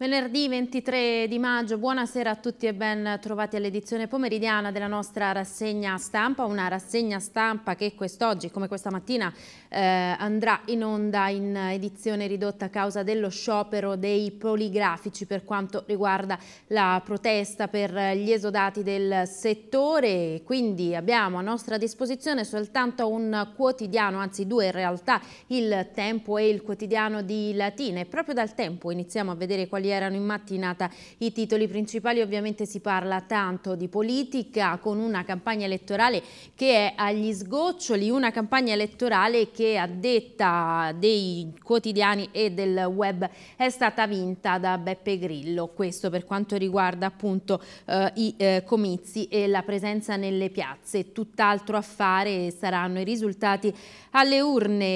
Venerdì 23 di maggio, buonasera a tutti e ben trovati all'edizione pomeridiana della nostra rassegna stampa, una rassegna stampa che quest'oggi, come questa mattina, eh, andrà in onda in edizione ridotta a causa dello sciopero dei poligrafici per quanto riguarda la protesta per gli esodati del settore. Quindi abbiamo a nostra disposizione soltanto un quotidiano, anzi due in realtà, il Tempo e il quotidiano di Latina. E proprio dal Tempo iniziamo a vedere quali erano in mattinata i titoli principali. Ovviamente si parla tanto di politica con una campagna elettorale che è agli sgoccioli, una campagna elettorale che a detta dei quotidiani e del web è stata vinta da Beppe Grillo. Questo per quanto riguarda appunto eh, i eh, comizi e la presenza nelle piazze. Tutt'altro a fare saranno i risultati alle urne.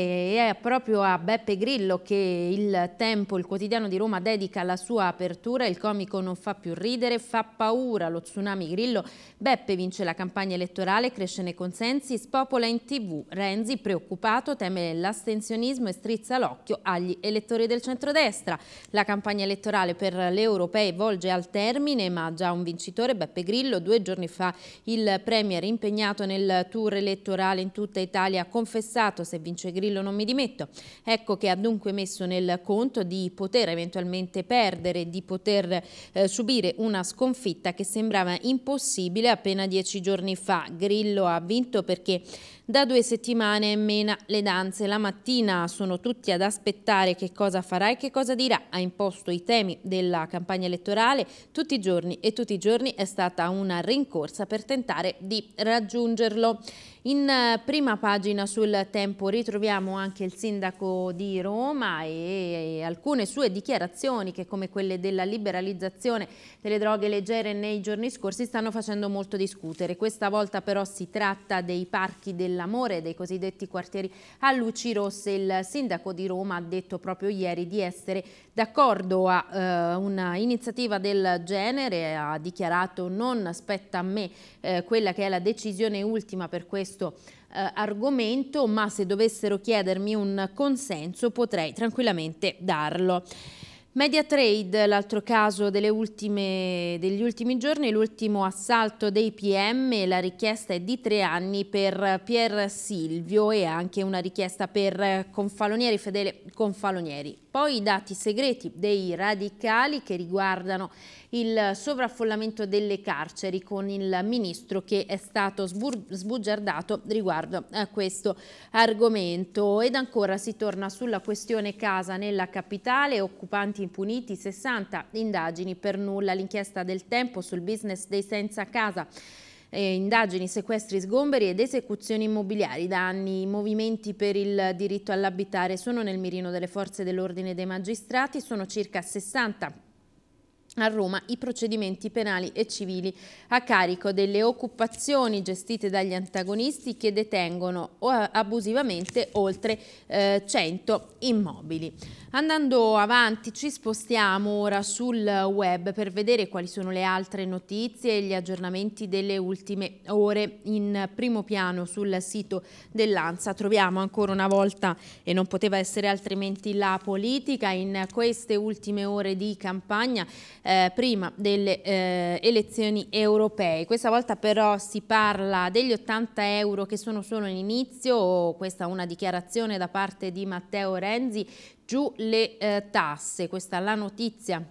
È proprio a Beppe Grillo che il tempo, il quotidiano di Roma, dedica la sua sua apertura il comico non fa più ridere, fa paura lo tsunami grillo. Beppe vince la campagna elettorale, cresce nei consensi, spopola in tv. Renzi, preoccupato, teme l'astensionismo e strizza l'occhio agli elettori del centrodestra. La campagna elettorale per le europee volge al termine, ma già un vincitore, Beppe Grillo, due giorni fa il premier impegnato nel tour elettorale in tutta Italia ha confessato se vince Grillo non mi dimetto. Ecco che ha dunque messo nel conto di poter eventualmente perdere perdere di poter eh, subire una sconfitta che sembrava impossibile appena dieci giorni fa. Grillo ha vinto perché da due settimane mena le danze. La mattina sono tutti ad aspettare che cosa farà e che cosa dirà. Ha imposto i temi della campagna elettorale tutti i giorni e tutti i giorni è stata una rincorsa per tentare di raggiungerlo. In eh, prima pagina sul tempo ritroviamo anche il sindaco di Roma e alcune sue dichiarazioni che come come quelle della liberalizzazione delle droghe leggere nei giorni scorsi stanno facendo molto discutere. Questa volta però si tratta dei parchi dell'amore, dei cosiddetti quartieri a luci rosse. Il sindaco di Roma ha detto proprio ieri di essere d'accordo a eh, un'iniziativa del genere, ha dichiarato non spetta a me eh, quella che è la decisione ultima per questo eh, argomento, ma se dovessero chiedermi un consenso potrei tranquillamente darlo. Mediatrade, l'altro caso ultime, degli ultimi giorni, l'ultimo assalto dei PM, la richiesta è di tre anni per Pier Silvio e anche una richiesta per Confalonieri, Fedele Confalonieri. Poi i dati segreti dei radicali che riguardano il sovraffollamento delle carceri con il ministro che è stato sbugiardato riguardo a questo argomento. Ed ancora si torna sulla questione casa nella capitale, occupanti impuniti 60 indagini per nulla. L'inchiesta del tempo sul business dei senza casa eh, indagini, sequestri, sgomberi ed esecuzioni immobiliari. Da anni i movimenti per il diritto all'abitare sono nel mirino delle forze dell'ordine dei magistrati, sono circa 60 a Roma i procedimenti penali e civili a carico delle occupazioni gestite dagli antagonisti che detengono eh, abusivamente oltre eh, 100 immobili. Andando avanti ci spostiamo ora sul web per vedere quali sono le altre notizie e gli aggiornamenti delle ultime ore in primo piano sul sito dell'ANSA. Troviamo ancora una volta, e non poteva essere altrimenti, la politica in queste ultime ore di campagna eh, prima delle eh, elezioni europee. Questa volta però si parla degli 80 euro che sono solo l'inizio, questa è una dichiarazione da parte di Matteo Renzi, giù le eh, tasse, questa è la notizia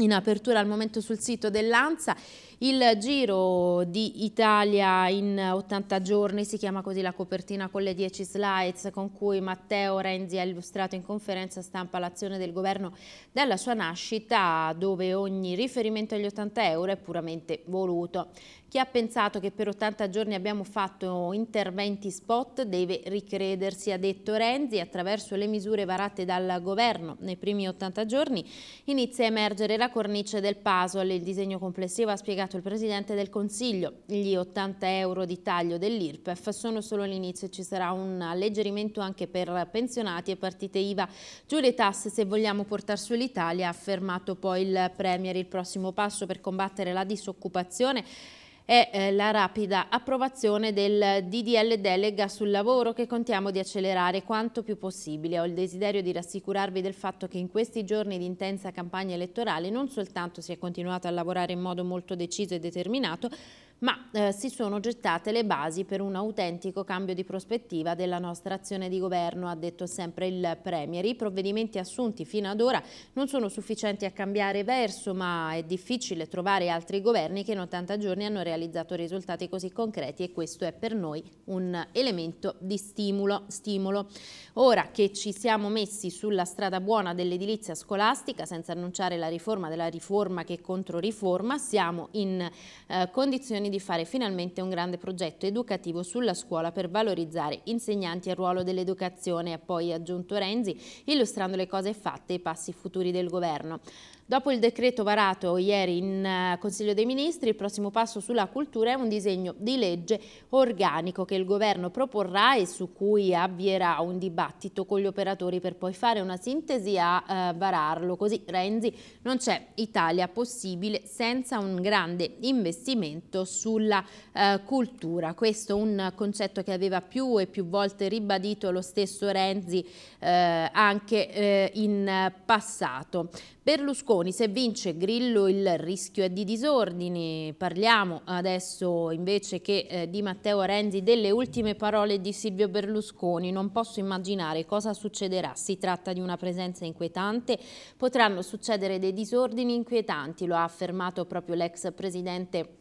in apertura al momento sul sito dell'ANSA il Giro di Italia in 80 giorni, si chiama così la copertina con le 10 slides con cui Matteo Renzi ha illustrato in conferenza stampa l'azione del governo dalla sua nascita, dove ogni riferimento agli 80 euro è puramente voluto. Chi ha pensato che per 80 giorni abbiamo fatto interventi spot deve ricredersi, ha detto Renzi, attraverso le misure varate dal governo nei primi 80 giorni inizia a emergere la cornice del puzzle, il disegno complessivo ha spiegato sottolineato il Presidente del Consiglio, gli 80 euro di taglio dell'IRPEF sono solo l'inizio, ci sarà un alleggerimento anche per pensionati e partite IVA. Giù le tasse se vogliamo portare su l'Italia, ha affermato poi il Premier, il prossimo passo per combattere la disoccupazione è eh, la rapida approvazione del DDL delega sul lavoro che contiamo di accelerare quanto più possibile. Ho il desiderio di rassicurarvi del fatto che in questi giorni di intensa campagna elettorale non soltanto si è continuato a lavorare in modo molto deciso e determinato, ma eh, si sono gettate le basi per un autentico cambio di prospettiva della nostra azione di governo, ha detto sempre il Premier. I provvedimenti assunti fino ad ora non sono sufficienti a cambiare verso, ma è difficile trovare altri governi che in 80 giorni hanno realizzato risultati così concreti e questo è per noi un elemento di stimolo. stimolo. Ora che ci siamo messi sulla strada buona dell'edilizia scolastica, senza annunciare la riforma della riforma che contro riforma, siamo in eh, condizioni di fare finalmente un grande progetto educativo sulla scuola per valorizzare insegnanti e ruolo dell'educazione, ha poi aggiunto Renzi, illustrando le cose fatte e i passi futuri del governo. Dopo il decreto varato ieri in eh, Consiglio dei Ministri, il prossimo passo sulla cultura è un disegno di legge organico che il governo proporrà e su cui avvierà un dibattito con gli operatori per poi fare una sintesi a eh, vararlo. Così Renzi non c'è Italia possibile senza un grande investimento sulla eh, cultura. Questo è un concetto che aveva più e più volte ribadito lo stesso Renzi eh, anche eh, in passato. Berlusconi, se vince Grillo il rischio è di disordini, parliamo adesso invece che eh, di Matteo Renzi delle ultime parole di Silvio Berlusconi, non posso immaginare cosa succederà, si tratta di una presenza inquietante, potranno succedere dei disordini inquietanti, lo ha affermato proprio l'ex presidente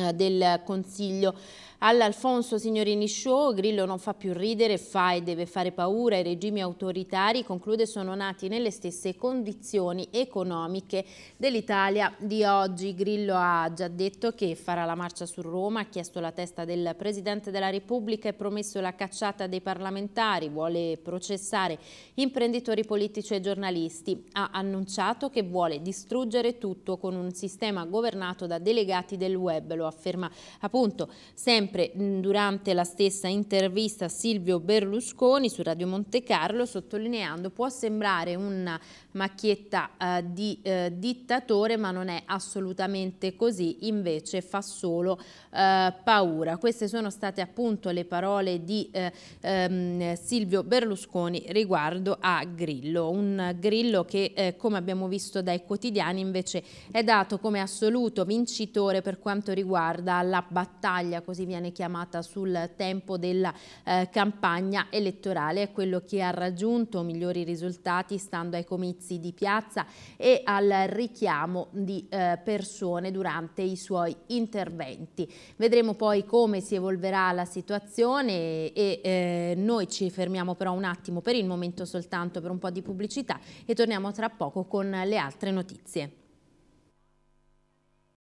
eh, del Consiglio. All'Alfonso Signorini Show Grillo non fa più ridere, fa e deve fare paura ai regimi autoritari, conclude sono nati nelle stesse condizioni economiche dell'Italia di oggi. Grillo ha già detto che farà la marcia su Roma, ha chiesto la testa del Presidente della Repubblica e promesso la cacciata dei parlamentari, vuole processare imprenditori politici e giornalisti, ha annunciato che vuole distruggere tutto con un sistema governato da delegati del web, lo afferma appunto sempre mm, durante la stessa intervista Silvio Berlusconi su Radio Monte Carlo, sottolineando può sembrare una macchietta eh, di eh, dittatore ma non è assolutamente così, invece fa solo eh, paura. Queste sono state appunto le parole di eh, ehm, Silvio Berlusconi riguardo a Grillo, un Grillo che eh, come abbiamo visto dai quotidiani invece è dato come assoluto vincitore per quanto riguarda riguarda la battaglia, così viene chiamata, sul tempo della eh, campagna elettorale, è quello che ha raggiunto migliori risultati stando ai comizi di piazza e al richiamo di eh, persone durante i suoi interventi. Vedremo poi come si evolverà la situazione e eh, noi ci fermiamo però un attimo per il momento soltanto per un po' di pubblicità e torniamo tra poco con le altre notizie.